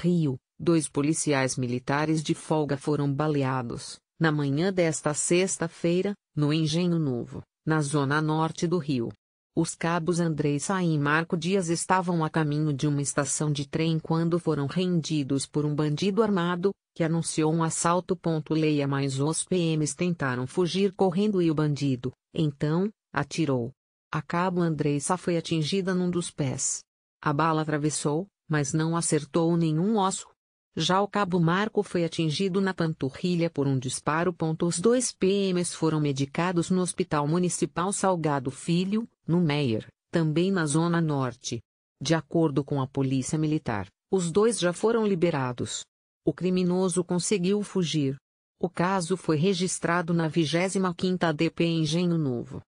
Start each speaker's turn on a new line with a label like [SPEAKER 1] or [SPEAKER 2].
[SPEAKER 1] Rio, dois policiais militares de folga foram baleados, na manhã desta sexta-feira, no Engenho Novo, na zona norte do Rio. Os cabos Andrei Saim e Marco Dias estavam a caminho de uma estação de trem quando foram rendidos por um bandido armado, que anunciou um assalto. Leia mais os PMs tentaram fugir correndo e o bandido, então, atirou. A cabo Andrei Sa foi atingida num dos pés. A bala atravessou, mas não acertou nenhum osso. Já o cabo Marco foi atingido na panturrilha por um disparo. Os dois PMs foram medicados no Hospital Municipal Salgado Filho, no Meier, também na Zona Norte. De acordo com a Polícia Militar, os dois já foram liberados. O criminoso conseguiu fugir. O caso foi registrado na 25ª DP Engenho Novo.